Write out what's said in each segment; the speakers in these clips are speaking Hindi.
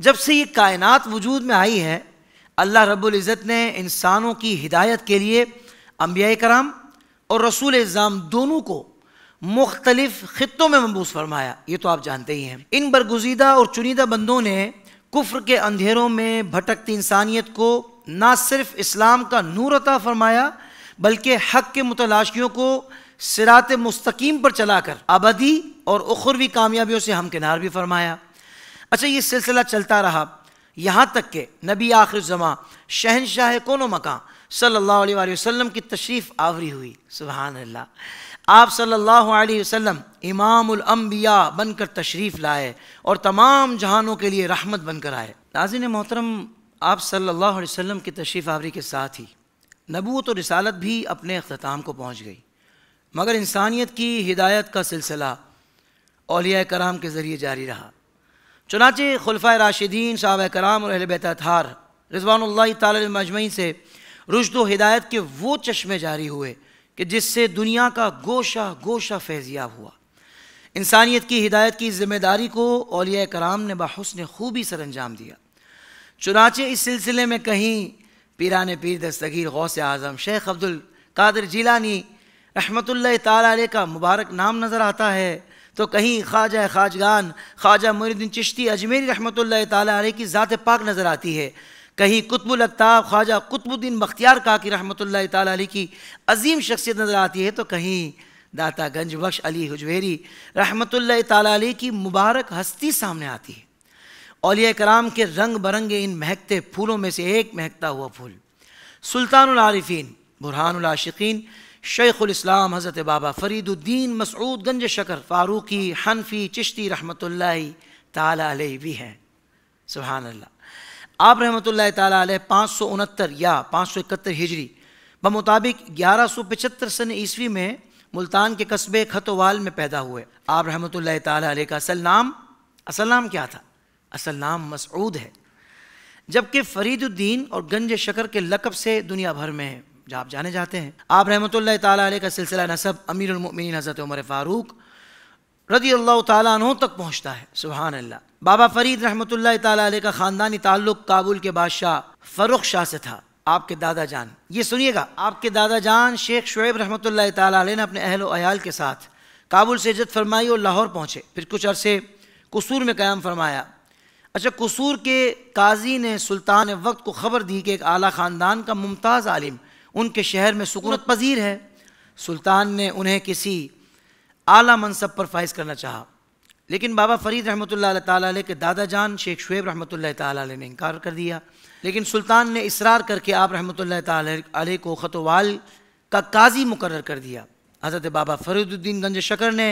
जब से ये कायनात वजूद में आई है अल्लाह रब्बुल इज़्ज़त ने इंसानों की हिदायत के लिए अम्बिया कराम और रसूल एज़ाम दोनों को मुख्तलिफ ख़त्ों में मबूस फरमाया ये तो आप जानते ही हैं इन बरगुजीदा और चुनिंदा बंदों ने कुफ्र के अंधेरों में भटकती इंसानियत को ना सिर्फ इस्लाम का नूर अता फरमाया बल्कि हक के मुतलाशियों को सिरात मुस्तकीम पर चलाकर अबदी और उखरवी कामयाबियों से हमकिनार भी फरमाया अच्छा ये सिलसिला चलता रहा यहाँ तक के नबी आखिर जमा शहनशाह कोनो मकान सल्लल्लाहु अलैहि वसल्लम की तशरीफ़ आवरी हुई सुबहान अल्लाह आप सल्लल्लाहु अलैहि वसल्लम इमामुल बनकर तशरीफ़ लाए और तमाम जहानों के लिए रहमत बनकर आए नाजिन मोहतरम आप सल्लल्लाहु अलैहि वसल्लम की तशरीफ़ आवरी के साथ ही नबूत और रिसालत भी अपने अख्ताम को पहुँच गई मगर इंसानियत की हिदायत का सिलसिला अलिया कराम के ज़रिए जारी रहा चुनाचे खुलफ़ा राशिदीन साहब कराम और अहल बेतार रिजवान तजमैन से रुशद हिदायत के वो चश्मे जारी हुए कि जिससे दुनिया का गोशा गोशा फैज़ियाब हुआ इंसानियत की हिदायत की ज़िम्मेदारी को अलिया कराम ने बहसन खूबी सर अंजाम दिया चुनाचे इस सिलसिले में कहीं पीरान पीर दस्तगीर गौस आज़म शेख अब्दुल कादर जीलानी रहमत ला का मुबारक नाम नज़र आता है तो कहीं ख्वाजा ख्वाजगान ख्वाजा मुरीदिन चिश्ती अजमेरी रहमत ला की ज़ात पाक नज़र आती है कहीं कुतबुलताब ख्वाजा कुतबुद्दीन बख्तियार काकी रहमत ला की अजीम शख्सियत नज़र आती है तो कहीं दाता गंज बख्श अली हजवेरी रहमत ला की मुबारक हस्ती सामने आती है अलिया कराम के रंग बरंगे इन महकते फूलों में से एक महकता हुआ फूल सुल्तान बुरहानाशिकीन बुरहान शेख शेख़ुलस्लाम हज़रत बाबा फ़रीदुद्दीन मसऊद गंज शकर फ़ारूकी हनफी चिश्ती रहमत ताली भी हैं सुबहान अल्लाह आप रहमत ताली पाँच सौ उनहत्तर या पाँच सौ इकहत्तर हिजरी ब मुताबिक ग्यारह सौ पचहत्तर सन ईस्वी में मुल्तान के कस्बे खतोवाल में पैदा हुए आप रहमत ताली का असल नाम असल नाम क्या था असल नाम मसऊद है जबकि फ़रीदुद्दीन और गंज शकर के लकब से दुनिया भर में जहाँ आप जाने जाते हैं आप रहमत ताली का सिलसिला नसब अमीर उमिन हज़रत उमर फ़ारूक रदी अल्लाह तु तक पहुँचता है सुबहान अल्लाह बाबा फरीद रहमत ताली का ख़ानदानी ताल्लुक़ काबुल के बादशाह फ़रुख शाह से था आपके दादा जान ये सुनिएगा आपके दादा जान शेख शुएब रहमत ताली ने अपने अहल अयाल के साथ काबुल से इज्जत फरमाई और लाहौर पहुँचे फिर कुछ अरसे कसूर में क़्याम फरमाया अच्छा कसूर के काजी ने सुल्तान वक्त को ख़बर दी कि एक आला ख़ानदान का मुमताज़ आलिम उनके शहर में सुकूनत पजीर है सुल्तान ने उन्हें किसी आला मनसब पर फाइज करना चाहा लेकिन बाबा फरीद रहमत ताली के दादा जान शेख शुएब रहमत ताली ने इनकार कर दिया लेकिन सुल्तान ने इसरार करके आप रहमत ताली को ख़तवाल का काजी मुकर कर दिया हज़रत बाबा फरीदुद्दीन गंज शकर ने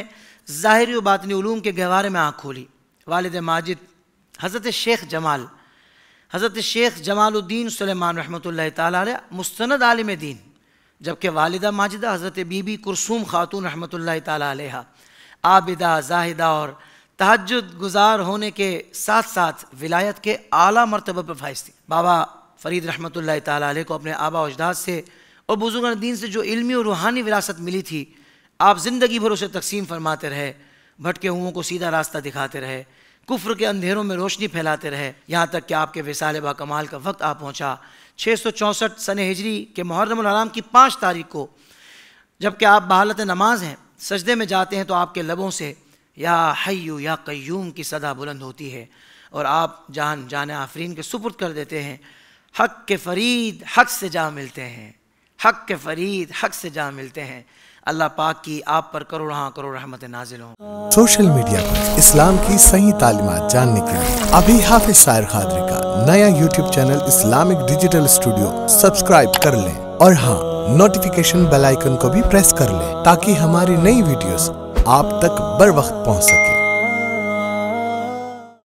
ज़ाहरी बातनी के गहवारे में आँख खोली वालद माजिद हज़रत शेख जमाल हज़रत शेख जमालुद्दीन सलेमान रहमत ला मुस्ंद आलम दीन जबकि वालदा माजिदा हज़रत बीबी कुरसूम खातून रहमत ला आबिदा जाहिदा और तहजद गुजार होने के साथ साथ विलायत के अली मरतब पर फाइज थी बाबा फरीद रहमत ला को अपने आबा अजदाद से और बुजुर्ग दीन से जो इलमी और रूहानी विरासत मिली थी आप ज़िंदगी भर उसे तकसीम फरमाते रहे भटके हुओं को सीधा रास्ता दिखाते रहे कुफ़र के अंधेरों में रोशनी फैलाते रहे यहाँ तक कि आपके विसाल बा कमाल का वक्त आ पहुँचा छः सौ चौंसठ सन हिजरी के मुहर्रमराम की पाँच तारीख को जबकि आप बहालत नमाज हैं सजदे में जाते हैं तो आपके लबों से या हयू या कयूम की सदा बुलंद होती है और आप जान जान आफरीन के सुपुर्द कर देते हैं हक के फरीद हक से जा मिलते हैं हक के फरीद हक से जा मिलते हैं अल्लाह पाक की आप पर करोड़ हाँ करोड़ रहमत नाजिल हो सोशल मीडिया पर इस्लाम की सही तालीमत जानने के लिए अभी हाफिज शायर खादरी का नया YouTube channel Islamic digital studio subscribe कर लें और हाँ नोटिफिकेशन बेल आइकन को भी प्रेस कर ले ताकि हमारी नई वीडियोस आप तक बर वक्त पहुँच सके